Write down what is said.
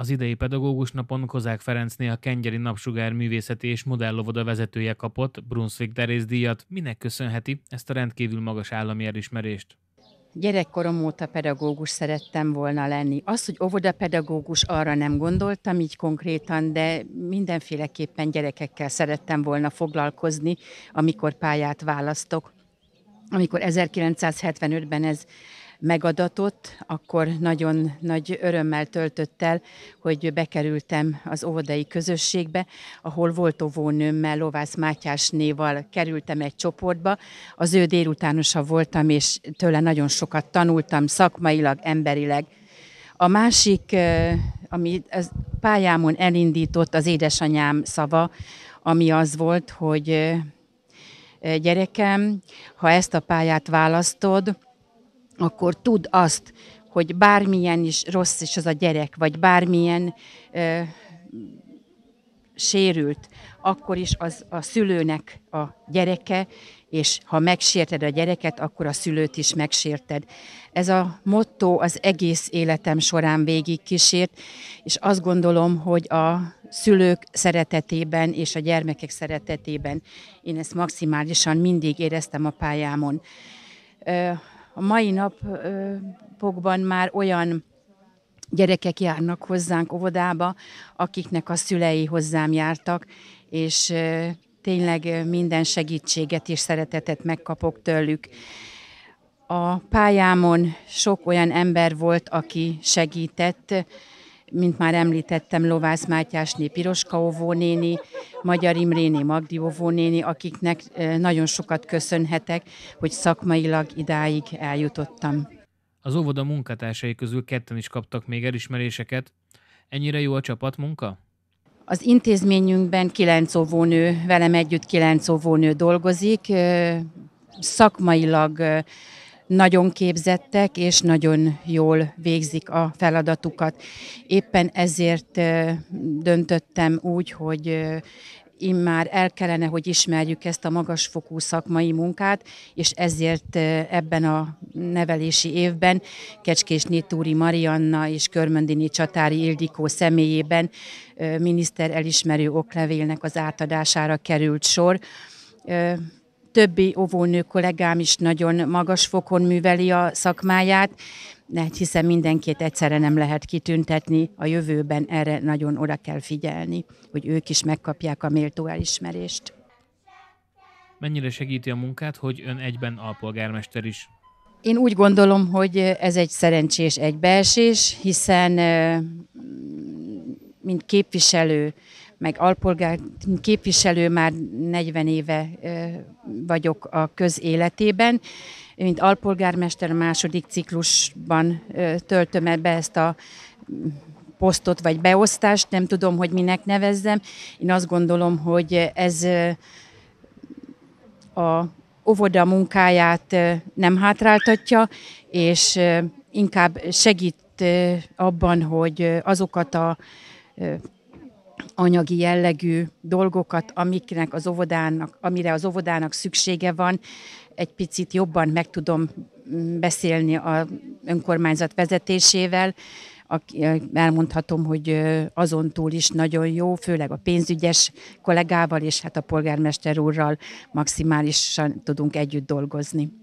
Az idei pedagógus napon Kozák Ferencné a Kengyeri Napsugár Művészeti és Modellovoda vezetője kapott Brunswick Derész díjat. Minek köszönheti ezt a rendkívül magas állami elismerést? Gyerekkorom óta pedagógus szerettem volna lenni. Az, hogy óvodapedagógus, arra nem gondoltam így konkrétan, de mindenféleképpen gyerekekkel szerettem volna foglalkozni, amikor pályát választok. Amikor 1975-ben ez megadatott, akkor nagyon nagy örömmel töltött el, hogy bekerültem az óvodai közösségbe, ahol volt óvónőmmel, Lovász néval kerültem egy csoportba. Az ő délutánosa voltam, és tőle nagyon sokat tanultam szakmailag, emberileg. A másik, ami az pályámon elindított, az édesanyám szava, ami az volt, hogy gyerekem, ha ezt a pályát választod, akkor tud azt, hogy bármilyen is rossz is az a gyerek, vagy bármilyen ö, sérült, akkor is az a szülőnek a gyereke, és ha megsérted a gyereket, akkor a szülőt is megsérted. Ez a motto az egész életem során végig kísért, és azt gondolom, hogy a szülők szeretetében és a gyermekek szeretetében én ezt maximálisan mindig éreztem a pályámon a mai napokban már olyan gyerekek járnak hozzánk óvodába, akiknek a szülei hozzám jártak, és tényleg minden segítséget és szeretetet megkapok tőlük. A pályámon sok olyan ember volt, aki segített, mint már említettem, Lovász Mátyásné Piroska óvónéni, Magyar Imréné Magdi óvónéni, akiknek nagyon sokat köszönhetek, hogy szakmailag idáig eljutottam. Az óvoda munkatársai közül ketten is kaptak még elismeréseket. Ennyire jó a csapatmunka? Az intézményünkben kilenc óvónő, velem együtt kilenc óvónő dolgozik. Szakmailag nagyon képzettek és nagyon jól végzik a feladatukat. Éppen ezért döntöttem úgy, hogy immár el kellene, hogy ismerjük ezt a magasfokú szakmai munkát, és ezért ebben a nevelési évben Kecskés Nétúri Marianna és Körmöndini Csatári Ildikó személyében miniszter elismerő oklevélnek az átadására került sor többi óvónő kollégám is nagyon magas fokon műveli a szakmáját, hát hiszen mindenkit egyszerre nem lehet kitüntetni, a jövőben erre nagyon oda kell figyelni, hogy ők is megkapják a méltó elismerést. Mennyire segíti a munkát, hogy ön egyben alpolgármester is? Én úgy gondolom, hogy ez egy szerencsés egybeesés, hiszen mint képviselő meg alpolgár képviselő már 40 éve vagyok a közéletében. Mint alpolgármester a második ciklusban töltöm ebbe ezt a posztot vagy beosztást, nem tudom, hogy minek nevezzem. Én azt gondolom, hogy ez a óvoda munkáját nem hátráltatja, és inkább segít abban, hogy azokat a anyagi jellegű dolgokat, amiknek az óvodának, amire az óvodának szüksége van, egy picit jobban meg tudom mm, beszélni a önkormányzat vezetésével, elmondhatom, hogy azon túl is nagyon jó, főleg a pénzügyes kollégával és hát a polgármester úrral maximálisan tudunk együtt dolgozni.